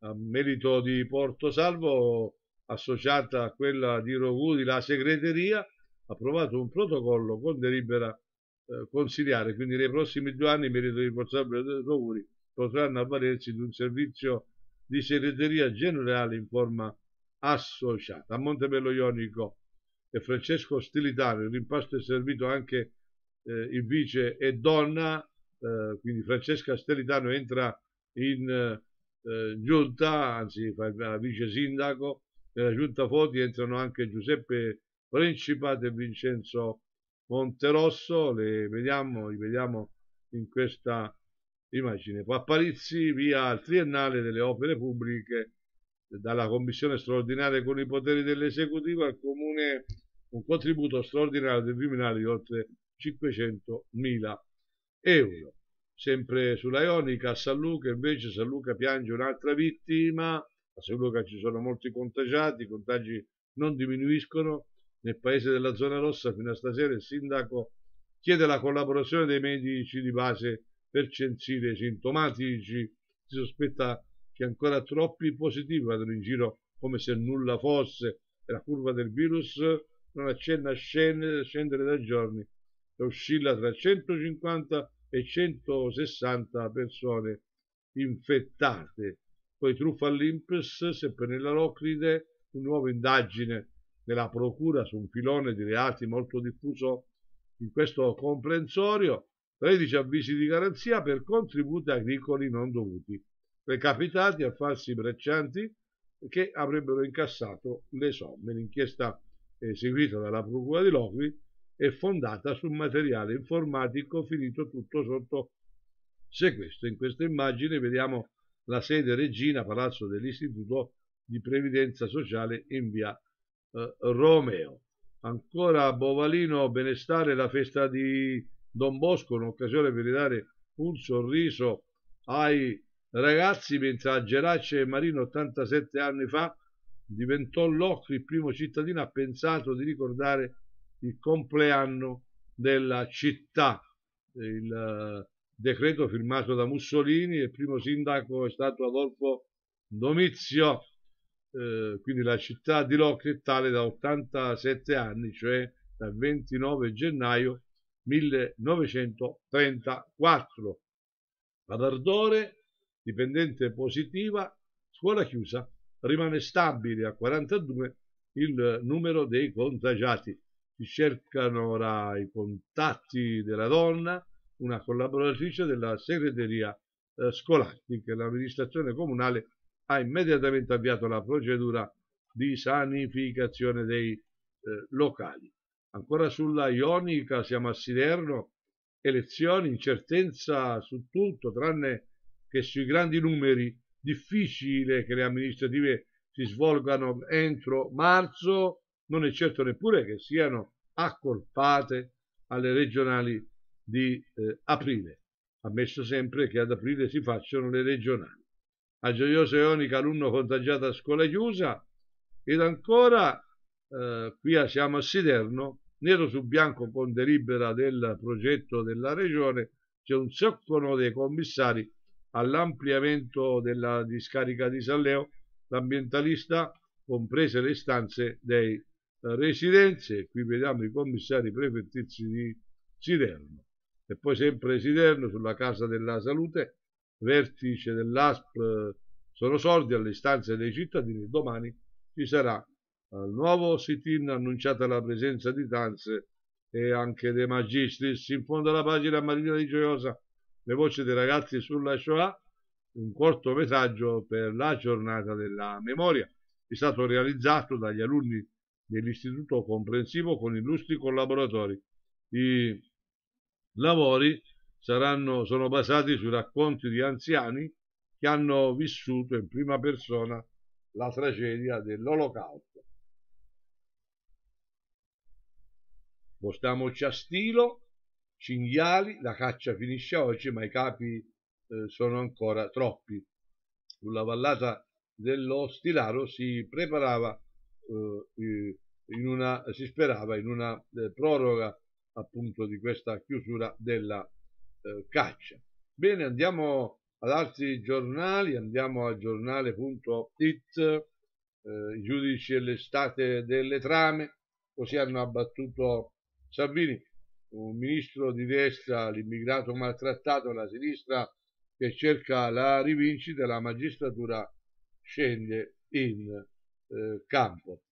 A merito di Porto Salvo, associata a quella di Rogudi, la segreteria ha approvato un protocollo con delibera eh, consiliare, quindi nei prossimi due anni i merito di Porto Salvo e Rogudi potranno avvalersi di un servizio di segreteria generale in forma associata. A Montebello Ionico e Francesco Stilitario l'impasto è servito anche eh, in vice e donna, eh, quindi Francesca Stilitario entra in eh, giunta, anzi fa il vice sindaco, nella giunta Foti entrano anche Giuseppe Principate e Vincenzo Monterosso, le vediamo, li vediamo in questa Immagine Paparizzi via al triennale delle opere pubbliche dalla commissione straordinaria con i poteri dell'esecutivo al comune un contributo straordinario del criminale di oltre 500.000 euro. Sempre sulla Ionica a San Luca invece San Luca piange un'altra vittima, a San Luca ci sono molti contagiati, i contagi non diminuiscono, nel paese della zona rossa fino a stasera il sindaco chiede la collaborazione dei medici di base per censire i sintomatici. Si sospetta che ancora troppi positivi vadano in giro come se nulla fosse e la curva del virus non accenna a scendere, scendere da giorni e oscilla tra 150 e 160 persone infettate. Poi truffa all'Inps, sempre nella Locride, una nuova indagine della Procura su un filone di reati molto diffuso in questo comprensorio 13 avvisi di garanzia per contributi agricoli non dovuti, recapitati a falsi braccianti che avrebbero incassato le somme. L'inchiesta eseguita dalla Procura di Locri è fondata su materiale informatico finito tutto sotto sequestro. In questa immagine vediamo la sede Regina, palazzo dell'Istituto di Previdenza Sociale in via eh, Romeo. Ancora Bovalino, benestare la festa di Don Bosco un'occasione per ridare un sorriso ai ragazzi, mentre a Gerace Marino 87 anni fa diventò Locri il primo cittadino ha pensato di ricordare il compleanno della città. Il eh, decreto firmato da Mussolini, il primo sindaco è stato Adolfo Domizio, eh, quindi la città di Locri è tale da 87 anni, cioè dal 29 gennaio 1934. Ad Ardore, dipendente positiva, scuola chiusa, rimane stabile a 42 il numero dei contagiati. Si cercano ora i contatti della donna, una collaboratrice della segreteria eh, scolastica. L'amministrazione comunale ha immediatamente avviato la procedura di sanificazione dei eh, locali. Ancora sulla Ionica siamo a Siderno, elezioni, incertezza su tutto, tranne che sui grandi numeri, difficile che le amministrative si svolgano entro marzo, non è certo neppure che siano accolpate alle regionali di eh, aprile, ammesso sempre che ad aprile si facciano le regionali. A Gioiosa Ionica alunno contagiato a scuola chiusa ed ancora eh, qui siamo a Siderno, nero su bianco con delibera del progetto della regione, c'è un soccono dei commissari all'ampliamento della discarica di Salleo, l'ambientalista comprese le stanze dei eh, residenze, qui vediamo i commissari prefettizi di Siderno. E poi sempre Siderno sulla Casa della Salute, vertice dell'ASP, eh, sono sordi alle istanze dei cittadini, domani ci sarà al nuovo sit-in annunciata la presenza di Tanze e anche dei Magistris. In fondo alla pagina Marina di Gioiosa, le voci dei ragazzi sulla Shoah, un corto messaggio per la giornata della memoria. È stato realizzato dagli alunni dell'Istituto Comprensivo con illustri collaboratori. I lavori saranno, sono basati sui racconti di anziani che hanno vissuto in prima persona la tragedia dell'Olocausto. mostriamo a stilo, cinghiali, la caccia finisce oggi ma i capi eh, sono ancora troppi. Sulla vallata dello Stilaro si preparava, eh, in una, si sperava in una eh, proroga appunto di questa chiusura della eh, caccia. Bene, andiamo ad altri giornali, andiamo a giornale.it, eh, i giudici dell'estate delle trame, così hanno abbattuto Salvini, un ministro di destra, l'immigrato maltrattato, la sinistra che cerca la rivincita, la magistratura scende in eh, campo.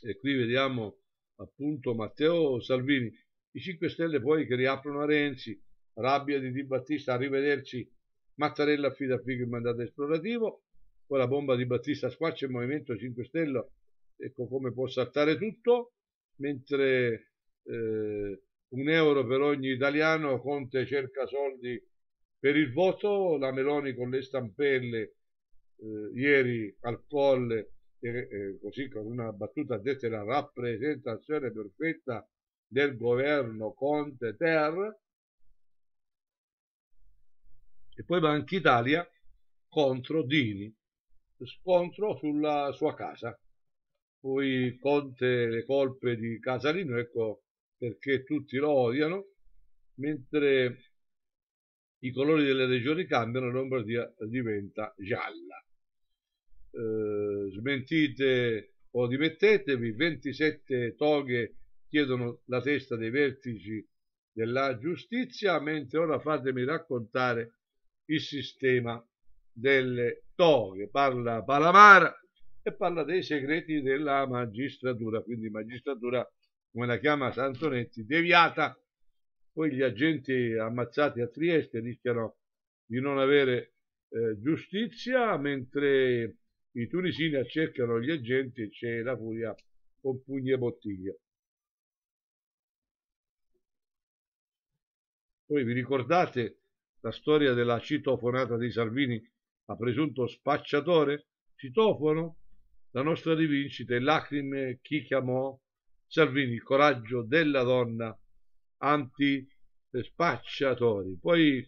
E qui vediamo appunto Matteo Salvini, i 5 Stelle poi che riaprono a Renzi, rabbia di Di Battista, arrivederci, Mattarella affida Figo il mandato esplorativo, poi la bomba di Battista squarcia il Movimento 5 Stelle, ecco come può saltare tutto, mentre eh, un euro per ogni italiano, Conte cerca soldi per il voto, la Meloni con le stampelle eh, ieri al colle, eh, così con una battuta detta la rappresentazione perfetta del governo Conte Ter, e poi Banca Italia contro Dini, scontro sulla sua casa. Poi Conte le colpe di Casalino, ecco perché tutti lo odiano, mentre i colori delle regioni cambiano e Lombardia diventa gialla. Eh, smentite o dimettetevi, 27 toghe chiedono la testa dei vertici della giustizia, mentre ora fatemi raccontare il sistema delle toghe. Parla Palamara e parla dei segreti della magistratura, quindi magistratura come la chiama Santonetti, deviata, poi gli agenti ammazzati a Trieste rischiano di non avere eh, giustizia, mentre i tunisini accercano gli agenti e c'è la furia con pugni e bottiglie. Poi vi ricordate la storia della citofonata dei Salvini a presunto spacciatore? Citofono, la nostra rivincita e lacrime chi chiamò Salvini, il coraggio della donna anti-spacciatori. Poi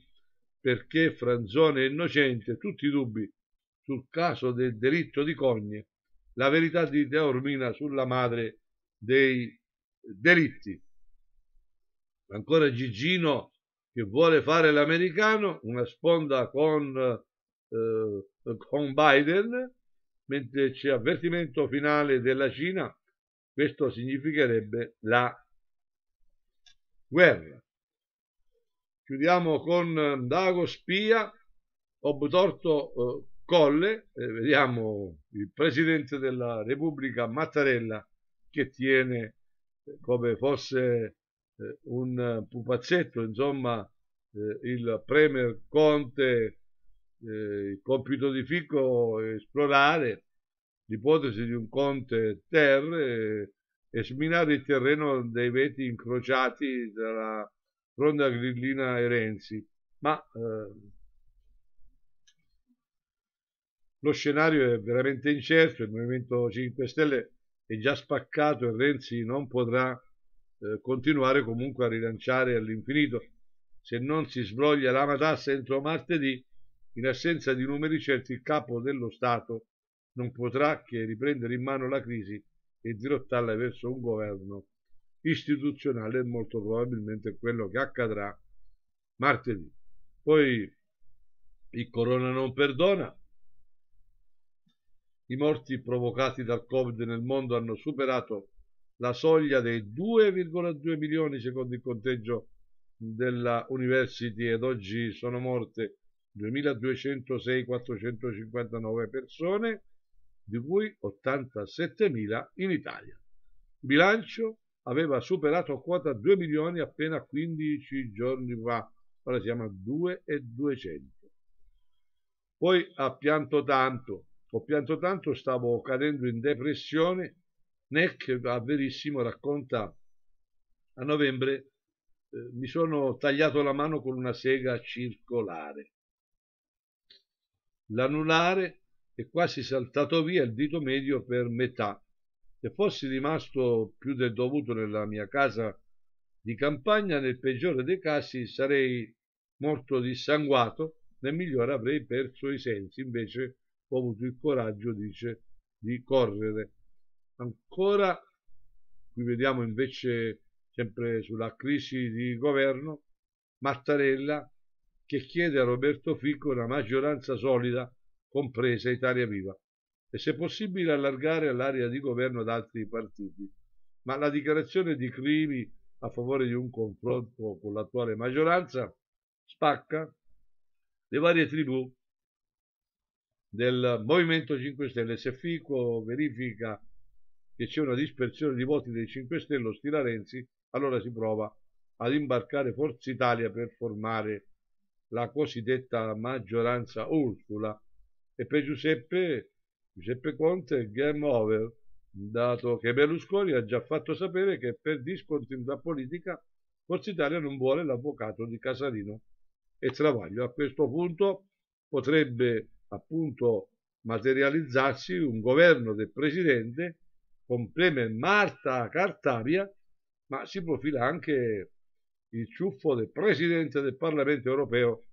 perché Franzone è innocente, tutti i dubbi sul caso del delitto di Cogne, la verità di Teormina sulla madre dei delitti. Ancora Gigino che vuole fare l'americano, una sponda con, eh, con Biden, mentre c'è avvertimento finale della Cina questo significherebbe la guerra. Chiudiamo con Dago Spia, Obtorto eh, Colle, eh, vediamo il presidente della Repubblica Mattarella che tiene eh, come fosse eh, un pupazzetto, insomma, eh, il premier Conte, il compito di Fico esplorare l'ipotesi di un conte ter e, eh, e sminare il terreno dei veti incrociati dalla Ronda Grillina e Renzi. Ma eh, lo scenario è veramente incerto, il Movimento 5 Stelle è già spaccato e Renzi non potrà eh, continuare comunque a rilanciare all'infinito. Se non si sbroglia la matassa entro martedì, in assenza di numeri certi, il capo dello Stato non potrà che riprendere in mano la crisi e dirottarla verso un governo istituzionale, e molto probabilmente quello che accadrà martedì. Poi il corona non perdona, i morti provocati dal Covid nel mondo hanno superato la soglia dei 2,2 milioni secondo il conteggio della University ed oggi sono morte 2206.459 persone di cui 87.000 in Italia. Bilancio aveva superato quota 2 milioni appena 15 giorni fa, ora siamo a 2 e 200. Poi ha pianto tanto, ho pianto tanto, stavo cadendo in depressione. Neck a Verissimo racconta a novembre eh, mi sono tagliato la mano con una sega circolare. L'anulare e quasi saltato via il dito medio per metà. Se fossi rimasto più del dovuto nella mia casa di campagna, nel peggiore dei casi sarei morto dissanguato, nel migliore avrei perso i sensi, invece ho avuto il coraggio, dice, di correre. Ancora, qui vediamo invece sempre sulla crisi di governo, Mattarella che chiede a Roberto Fico una maggioranza solida compresa Italia Viva, e se possibile allargare l'area di governo ad altri partiti. Ma la dichiarazione di Crimi a favore di un confronto con l'attuale maggioranza spacca le varie tribù del Movimento 5 Stelle. Se Fico verifica che c'è una dispersione di voti dei 5 Stelle ostile a Renzi, allora si prova ad imbarcare Forza Italia per formare la cosiddetta maggioranza Ursula e per Giuseppe, Giuseppe Conte game over, dato che Berlusconi ha già fatto sapere che per discontinuità politica Forza Italia non vuole l'avvocato di Casalino e Travaglio. A questo punto potrebbe appunto materializzarsi un governo del presidente con preme Marta Cartabia, ma si profila anche il ciuffo del presidente del Parlamento europeo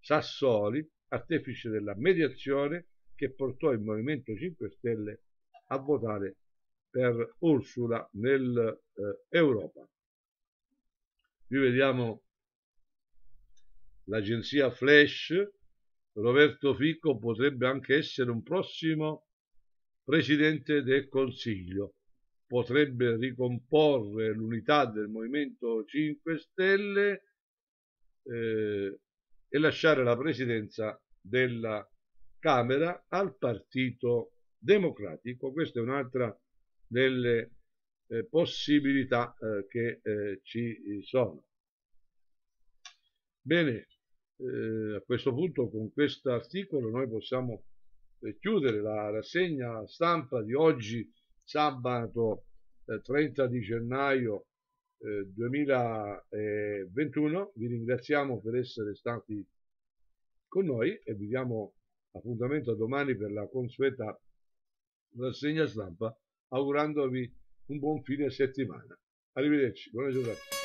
Sassoli, artefice della mediazione che portò il Movimento 5 Stelle a votare per Ursula nell'Europa. Eh, Qui vediamo l'agenzia Flash, Roberto Fico potrebbe anche essere un prossimo presidente del Consiglio, potrebbe ricomporre l'unità del Movimento 5 Stelle, eh, e lasciare la presidenza della Camera al Partito Democratico. Questa è un'altra delle eh, possibilità eh, che eh, ci sono. Bene, eh, a questo punto con questo articolo noi possiamo eh, chiudere la rassegna stampa di oggi, sabato 30 eh, di gennaio 2021. Eh, vi ringraziamo per essere stati con noi e vi diamo appuntamento domani per la consueta rassegna stampa, augurandovi un buon fine settimana. Arrivederci, buona giornata.